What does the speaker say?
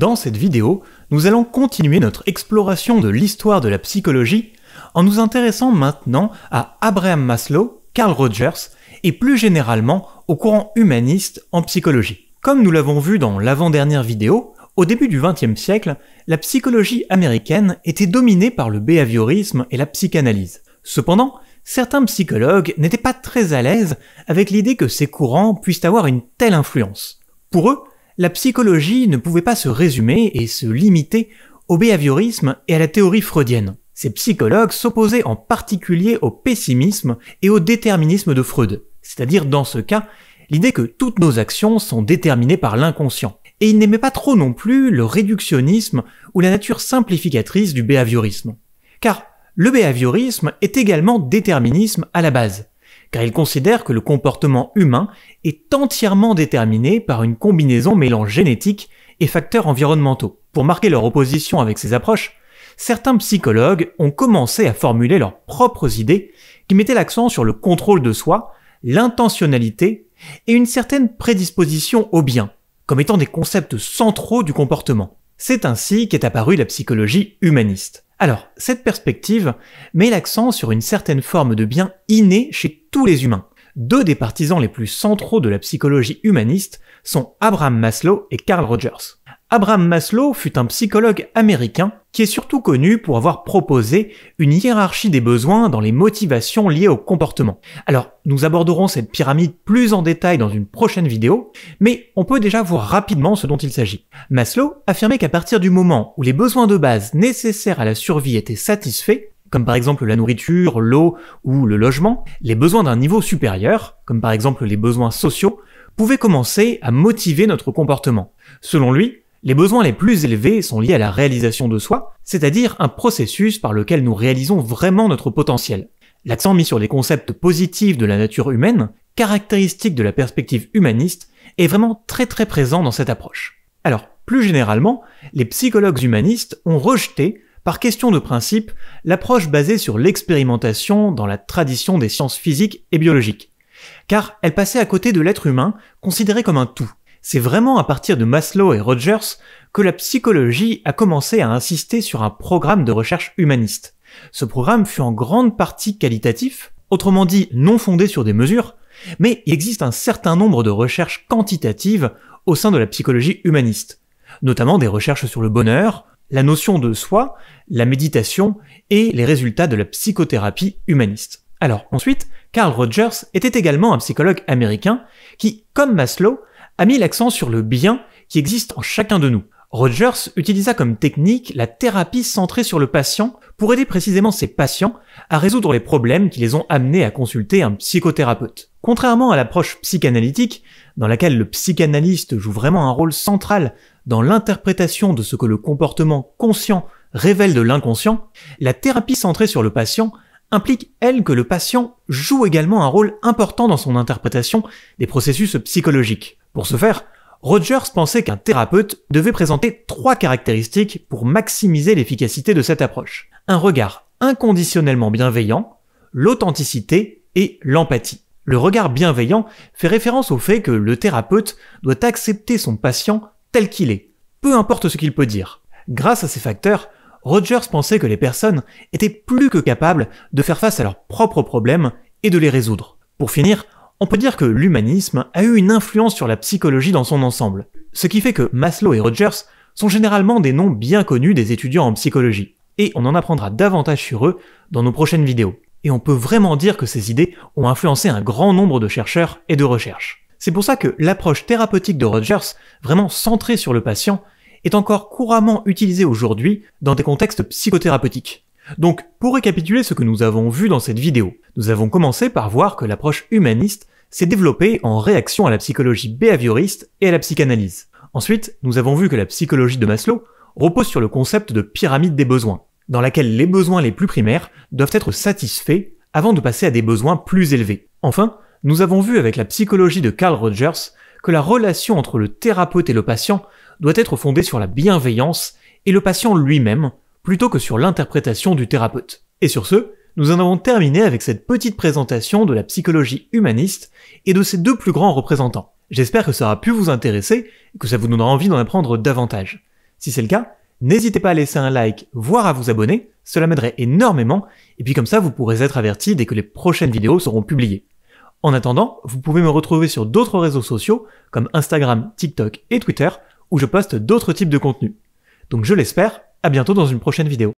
Dans cette vidéo, nous allons continuer notre exploration de l'histoire de la psychologie en nous intéressant maintenant à Abraham Maslow, Carl Rogers et plus généralement au courant humaniste en psychologie. Comme nous l'avons vu dans l'avant-dernière vidéo, au début du XXe siècle, la psychologie américaine était dominée par le behaviorisme et la psychanalyse. Cependant, certains psychologues n'étaient pas très à l'aise avec l'idée que ces courants puissent avoir une telle influence. Pour eux, la psychologie ne pouvait pas se résumer et se limiter au behaviorisme et à la théorie freudienne. Ces psychologues s'opposaient en particulier au pessimisme et au déterminisme de Freud, c'est-à-dire dans ce cas, l'idée que toutes nos actions sont déterminées par l'inconscient. Et ils n'aimaient pas trop non plus le réductionnisme ou la nature simplificatrice du behaviorisme. Car le behaviorisme est également déterminisme à la base car ils considèrent que le comportement humain est entièrement déterminé par une combinaison mêlant génétique et facteurs environnementaux. Pour marquer leur opposition avec ces approches, certains psychologues ont commencé à formuler leurs propres idées qui mettaient l'accent sur le contrôle de soi, l'intentionnalité et une certaine prédisposition au bien, comme étant des concepts centraux du comportement. C'est ainsi qu'est apparue la psychologie humaniste. Alors, cette perspective met l'accent sur une certaine forme de bien inné chez tous les humains. Deux des partisans les plus centraux de la psychologie humaniste sont Abraham Maslow et Carl Rogers. Abraham Maslow fut un psychologue américain qui est surtout connu pour avoir proposé une hiérarchie des besoins dans les motivations liées au comportement. Alors, nous aborderons cette pyramide plus en détail dans une prochaine vidéo, mais on peut déjà voir rapidement ce dont il s'agit. Maslow affirmait qu'à partir du moment où les besoins de base nécessaires à la survie étaient satisfaits, comme par exemple la nourriture, l'eau ou le logement, les besoins d'un niveau supérieur, comme par exemple les besoins sociaux, pouvaient commencer à motiver notre comportement. Selon lui, les besoins les plus élevés sont liés à la réalisation de soi, c'est-à-dire un processus par lequel nous réalisons vraiment notre potentiel. L'accent mis sur les concepts positifs de la nature humaine, caractéristique de la perspective humaniste, est vraiment très très présent dans cette approche. Alors, plus généralement, les psychologues humanistes ont rejeté, par question de principe, l'approche basée sur l'expérimentation dans la tradition des sciences physiques et biologiques, car elle passait à côté de l'être humain considéré comme un tout, c'est vraiment à partir de Maslow et Rogers que la psychologie a commencé à insister sur un programme de recherche humaniste. Ce programme fut en grande partie qualitatif, autrement dit non fondé sur des mesures, mais il existe un certain nombre de recherches quantitatives au sein de la psychologie humaniste, notamment des recherches sur le bonheur, la notion de soi, la méditation et les résultats de la psychothérapie humaniste. Alors ensuite, Carl Rogers était également un psychologue américain qui, comme Maslow, a mis l'accent sur le bien qui existe en chacun de nous. Rogers utilisa comme technique la thérapie centrée sur le patient pour aider précisément ses patients à résoudre les problèmes qui les ont amenés à consulter un psychothérapeute. Contrairement à l'approche psychanalytique, dans laquelle le psychanalyste joue vraiment un rôle central dans l'interprétation de ce que le comportement conscient révèle de l'inconscient, la thérapie centrée sur le patient implique, elle, que le patient joue également un rôle important dans son interprétation des processus psychologiques. Pour ce faire, Rogers pensait qu'un thérapeute devait présenter trois caractéristiques pour maximiser l'efficacité de cette approche. Un regard inconditionnellement bienveillant, l'authenticité et l'empathie. Le regard bienveillant fait référence au fait que le thérapeute doit accepter son patient tel qu'il est, peu importe ce qu'il peut dire. Grâce à ces facteurs, Rogers pensait que les personnes étaient plus que capables de faire face à leurs propres problèmes et de les résoudre. Pour finir, on peut dire que l'humanisme a eu une influence sur la psychologie dans son ensemble, ce qui fait que Maslow et Rogers sont généralement des noms bien connus des étudiants en psychologie, et on en apprendra davantage sur eux dans nos prochaines vidéos. Et on peut vraiment dire que ces idées ont influencé un grand nombre de chercheurs et de recherches. C'est pour ça que l'approche thérapeutique de Rogers, vraiment centrée sur le patient, est encore couramment utilisée aujourd'hui dans des contextes psychothérapeutiques. Donc, pour récapituler ce que nous avons vu dans cette vidéo, nous avons commencé par voir que l'approche humaniste s'est développé en réaction à la psychologie behavioriste et à la psychanalyse. Ensuite, nous avons vu que la psychologie de Maslow repose sur le concept de pyramide des besoins, dans laquelle les besoins les plus primaires doivent être satisfaits avant de passer à des besoins plus élevés. Enfin, nous avons vu avec la psychologie de Carl Rogers que la relation entre le thérapeute et le patient doit être fondée sur la bienveillance et le patient lui-même, plutôt que sur l'interprétation du thérapeute. Et sur ce, nous en avons terminé avec cette petite présentation de la psychologie humaniste et de ses deux plus grands représentants. J'espère que ça aura pu vous intéresser et que ça vous donnera envie d'en apprendre davantage. Si c'est le cas, n'hésitez pas à laisser un like, voire à vous abonner, cela m'aiderait énormément, et puis comme ça vous pourrez être averti dès que les prochaines vidéos seront publiées. En attendant, vous pouvez me retrouver sur d'autres réseaux sociaux, comme Instagram, TikTok et Twitter, où je poste d'autres types de contenus. Donc je l'espère, à bientôt dans une prochaine vidéo.